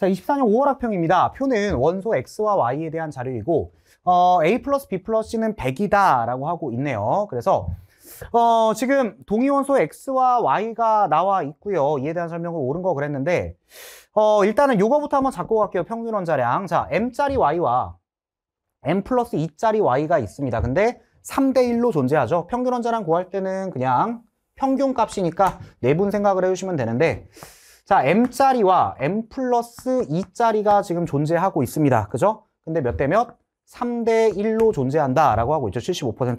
자, 24년 5월 학평입니다. 표는 원소 X와 Y에 대한 자료이고 어, A 플러스 B 플러스 C는 100이다 라고 하고 있네요. 그래서 어, 지금 동의원소 X와 Y가 나와 있고요. 이에 대한 설명을 옳은 거 그랬는데 어, 일단은 요거부터 한번 잡고 갈게요. 평균 원자량. 자, M짜리 Y와 M 플러스 2짜리 e Y가 있습니다. 근데 3대1로 존재하죠. 평균 원자량 구할 때는 그냥 평균 값이니까 내분 생각을 해주시면 되는데 자, M짜리와 M 플러스 2짜리가 e 지금 존재하고 있습니다. 그죠? 근데 몇 대 몇? 3 대 1로 존재한다라고 하고 있죠. 75%,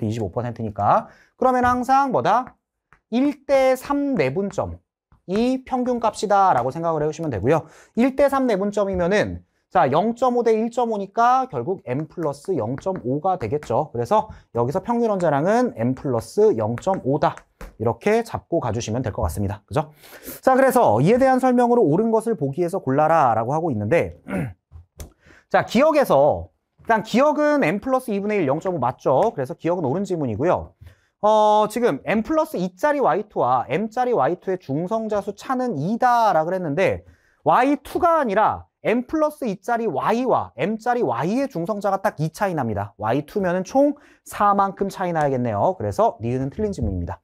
25%니까. 그러면 항상 뭐다? 1 대 3 내분점이 평균값이다라고 생각을 해보시면 되고요. 1 대 3 내분점이면은 자0.5 대 1.5니까 결국 m 플러스 0.5가 되겠죠. 그래서 여기서 평균 원자량은 m 플러스 0.5다. 이렇게 잡고 가주시면 될 것 같습니다. 그죠? 자, 그래서 이에 대한 설명으로 옳은 것을 보기 에서 골라라 라고 하고 있는데 자, 기억에서 일단 기억은 n 플러스 2분의 1 0.5 맞죠? 그래서 기억은 옳은 지문이고요. 어, 지금 n 플러스 2짜리 y2와 m짜리 y2의 중성자수 차는 2다 라고 그랬는데 y2가 아니라 m 플러스 2짜리 y와 m짜리 y의 중성자가 딱 2 차이 납니다. y2면은 총 4만큼 차이 나야겠네요. 그래서 니은은 틀린 지문입니다.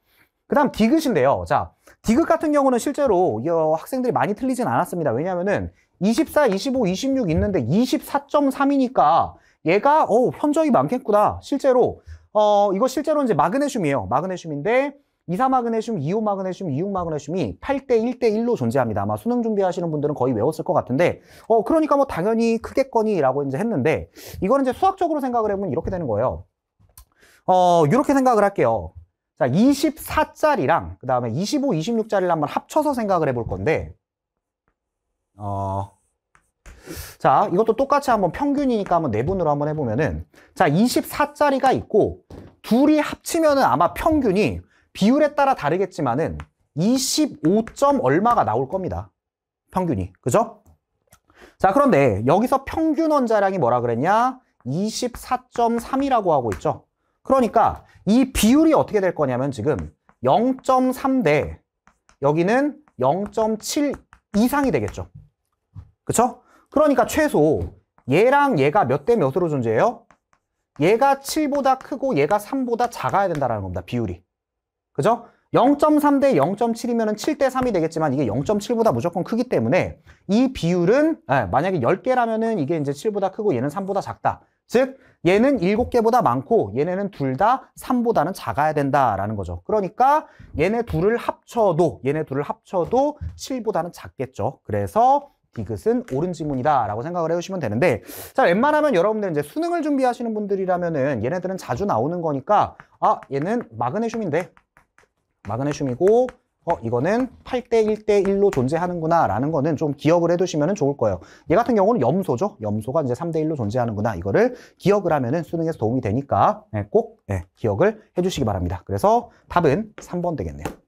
그 다음 디귿인데요. 자, 디귿 같은 경우는 실제로 학생들이 많이 틀리진 않았습니다. 왜냐면은 24, 25, 26 있는데 24.3이니까 얘가 어 편적이 많겠구나. 실제로 어 이거 실제로 이제 마그네슘이에요. 마그네슘인데 2사 마그네슘, 2호 마그네슘, 2호 마그네슘이 8대 1대 1로 존재합니다. 아마 수능 준비하시는 분들은 거의 외웠을 것 같은데, 어, 그러니까 뭐 당연히 크겠거니라고 이제 했는데, 이거는 이제 수학적으로 생각을 해보면 이렇게 되는 거예요. 어, 이렇게 생각을 할게요. 자, 24짜리랑 그 다음에 25, 26짜리를 한번 합쳐서 생각을 해볼 건데 어... 자, 이것도 똑같이 한번 평균이니까 한번 내분으로 한번 해보면은 자, 24짜리가 있고 둘이 합치면은 아마 평균이 비율에 따라 다르겠지만은 25. 점 얼마가 나올 겁니다. 평균이. 그죠? 자, 그런데 여기서 평균 원자량이 뭐라 그랬냐? 24.3이라고 하고 있죠. 그러니까 이 비율이 어떻게 될 거냐면 지금 0.3 대 여기는 0.7 이상이 되겠죠. 그렇죠 그러니까 최소 얘랑 얘가 몇 대 몇으로 존재해요? 얘가 7보다 크고 얘가 3보다 작아야 된다는 겁니다. 비율이. 그죠? 0.3 대 0.7이면 7대 3이 되겠지만 이게 0.7보다 무조건 크기 때문에 이 비율은 아, 만약에 10개라면 은 이게 이제 7보다 크고 얘는 3보다 작다. 즉 얘는 7개보다 많고 얘네는 둘 다 3보다는 작아야 된다라는 거죠. 그러니까 얘네 둘을 합쳐도 얘네 둘을 합쳐도 7보다는 작겠죠. 그래서 디귿은 옳은 지문이다라고 생각을 해주시면 되는데 자 웬만하면 여러분들 이제 수능을 준비하시는 분들이라면은 얘네들은 자주 나오는 거니까 아 얘는 마그네슘인데 마그네슘이고 어 이거는 8대 1대 1로 존재하는구나 라는 거는 좀 기억을 해두시면 좋을 거예요 얘 같은 경우는 염소죠 염소가 이제 3대 1로 존재하는구나 이거를 기억을 하면은 수능에서 도움이 되니까 네, 꼭 네, 기억을 해주시기 바랍니다 그래서 답은 3번 되겠네요